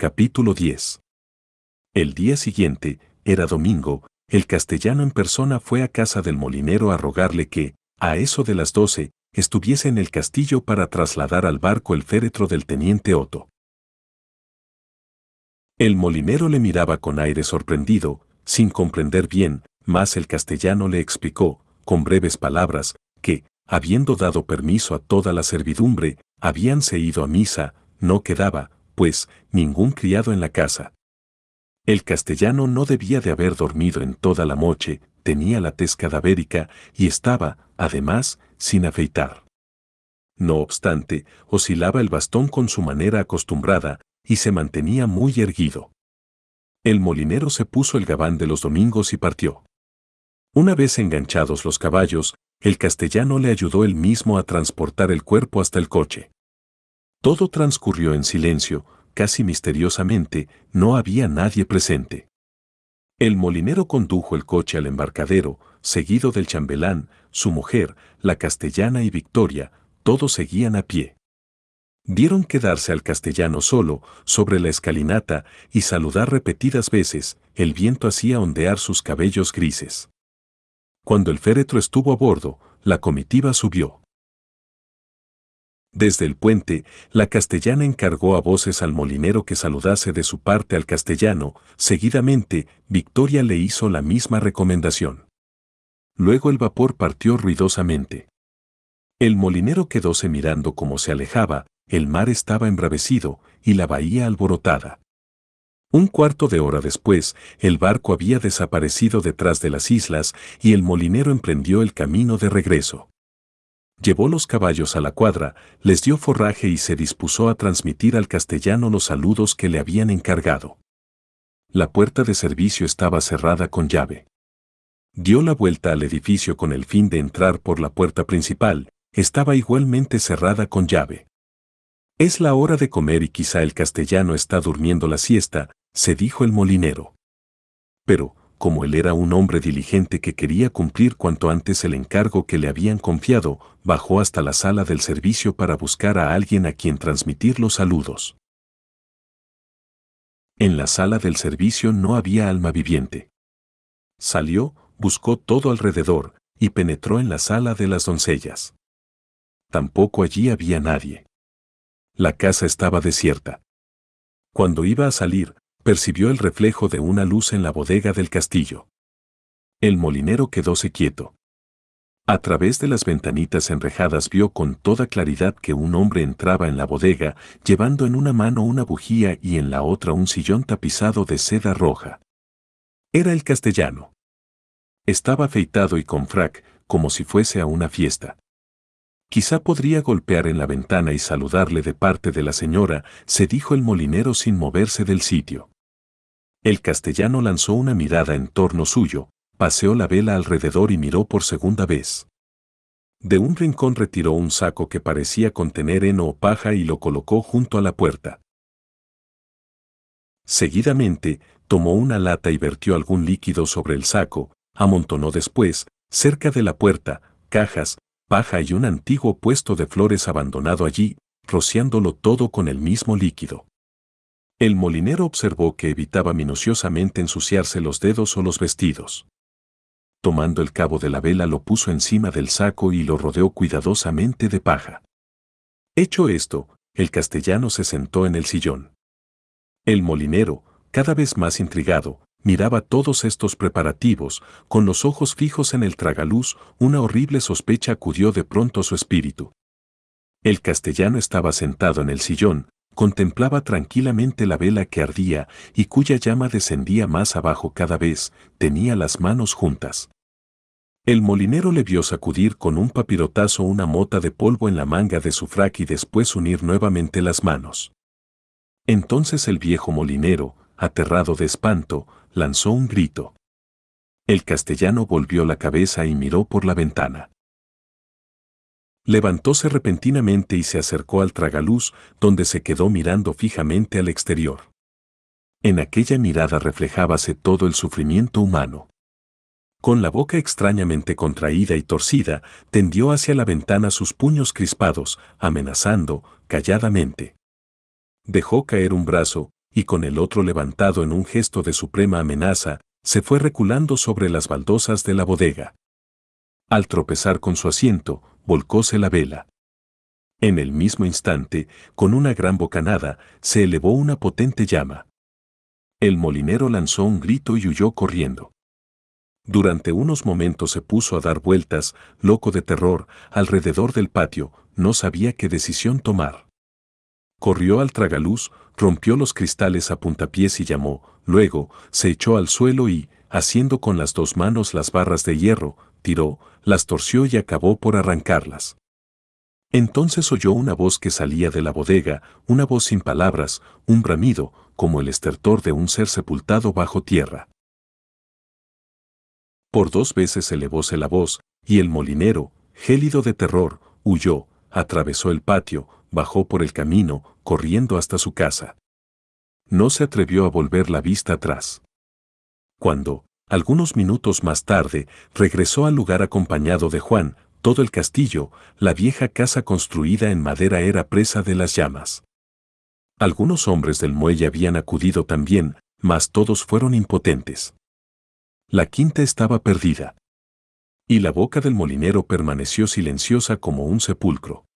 Capítulo 10. El día siguiente, era domingo, el castellano en persona fue a casa del molinero a rogarle que, a eso de las doce, estuviese en el castillo para trasladar al barco el féretro del teniente Otto. El molinero le miraba con aire sorprendido, sin comprender bien, mas el castellano le explicó, con breves palabras, que, habiendo dado permiso a toda la servidumbre, habíanse ido a misa, no quedaba, pues, ningún criado en la casa. El castellano no debía de haber dormido en toda la noche, tenía la tez cadavérica y estaba, además, sin afeitar. No obstante, oscilaba el bastón con su manera acostumbrada y se mantenía muy erguido. El molinero se puso el gabán de los domingos y partió. Una vez enganchados los caballos, el castellano le ayudó él mismo a transportar el cuerpo hasta el coche. Todo transcurrió en silencio, casi misteriosamente, no había nadie presente. El molinero condujo el coche al embarcadero, seguido del chambelán, su mujer, la castellana y Victoria, todos seguían a pie. Dieron quedarse al castellano solo, sobre la escalinata, y saludar repetidas veces, el viento hacía ondear sus cabellos grises. Cuando el féretro estuvo a bordo, la comitiva subió. Desde el puente, la castellana encargó a voces al molinero que saludase de su parte al castellano, seguidamente, Victoria le hizo la misma recomendación. Luego el vapor partió ruidosamente. El molinero quedóse mirando cómo se alejaba, el mar estaba embravecido y la bahía alborotada. Un cuarto de hora después, el barco había desaparecido detrás de las islas y el molinero emprendió el camino de regreso. Llevó los caballos a la cuadra, les dio forraje y se dispuso a transmitir al castellano los saludos que le habían encargado. La puerta de servicio estaba cerrada con llave. Dio la vuelta al edificio con el fin de entrar por la puerta principal, estaba igualmente cerrada con llave. Es la hora de comer y quizá el castellano está durmiendo la siesta, se dijo el molinero. Pero, como él era un hombre diligente que quería cumplir cuanto antes el encargo que le habían confiado, bajó hasta la sala del servicio para buscar a alguien a quien transmitir los saludos. En la sala del servicio no había alma viviente. Salió, buscó todo alrededor, y penetró en la sala de las doncellas. Tampoco allí había nadie. La casa estaba desierta. Cuando iba a salir, percibió el reflejo de una luz en la bodega del castillo. El molinero quedóse quieto. A través de las ventanitas enrejadas vio con toda claridad que un hombre entraba en la bodega, llevando en una mano una bujía y en la otra un sillón tapizado de seda roja. Era el castellano. Estaba afeitado y con frac, como si fuese a una fiesta. Quizá podría golpear en la ventana y saludarle de parte de la señora, se dijo el molinero sin moverse del sitio. El castellano lanzó una mirada en torno suyo, paseó la vela alrededor y miró por segunda vez. De un rincón retiró un saco que parecía contener heno o paja y lo colocó junto a la puerta. Seguidamente, tomó una lata y vertió algún líquido sobre el saco, amontonó después, cerca de la puerta, cajas, paja y un antiguo puesto de flores abandonado allí, rociándolo todo con el mismo líquido. El molinero observó que evitaba minuciosamente ensuciarse los dedos o los vestidos. Tomando el cabo de la vela lo puso encima del saco y lo rodeó cuidadosamente de paja. Hecho esto, el castellano se sentó en el sillón. El molinero, cada vez más intrigado, miraba todos estos preparativos, con los ojos fijos en el tragaluz, una horrible sospecha acudió de pronto a su espíritu. El castellano estaba sentado en el sillón, contemplaba tranquilamente la vela que ardía y cuya llama descendía más abajo cada vez, tenía las manos juntas. El molinero le vio sacudir con un papirotazo una mota de polvo en la manga de su frac y después unir nuevamente las manos. Entonces el viejo molinero, aterrado de espanto, lanzó un grito. El castellano volvió la cabeza y miró por la ventana. Levantóse repentinamente y se acercó al tragaluz, donde se quedó mirando fijamente al exterior. En aquella mirada reflejábase todo el sufrimiento humano. Con la boca extrañamente contraída y torcida, tendió hacia la ventana sus puños crispados, amenazando, calladamente. Dejó caer un brazo, y con el otro levantado en un gesto de suprema amenaza, se fue reculando sobre las baldosas de la bodega. Al tropezar con su asiento, volcóse la vela. En el mismo instante, con una gran bocanada, se elevó una potente llama. El molinero lanzó un grito y huyó corriendo. Durante unos momentos se puso a dar vueltas, loco de terror, alrededor del patio, no sabía qué decisión tomar. Corrió al tragaluz, rompió los cristales a puntapiés y llamó, luego se echó al suelo y, haciendo con las dos manos las barras de hierro, tiró, las torció y acabó por arrancarlas. Entonces oyó una voz que salía de la bodega, una voz sin palabras, un bramido, como el estertor de un ser sepultado bajo tierra. Por dos veces elevóse la voz, y el molinero, gélido de terror, huyó, atravesó el patio, bajó por el camino, corriendo hasta su casa. No se atrevió a volver la vista atrás. Cuando, algunos minutos más tarde, regresó al lugar acompañado de Juan, todo el castillo, la vieja casa construida en madera era presa de las llamas. Algunos hombres del muelle habían acudido también, mas todos fueron impotentes. La quinta estaba perdida. Y la boca del molinero permaneció silenciosa como un sepulcro.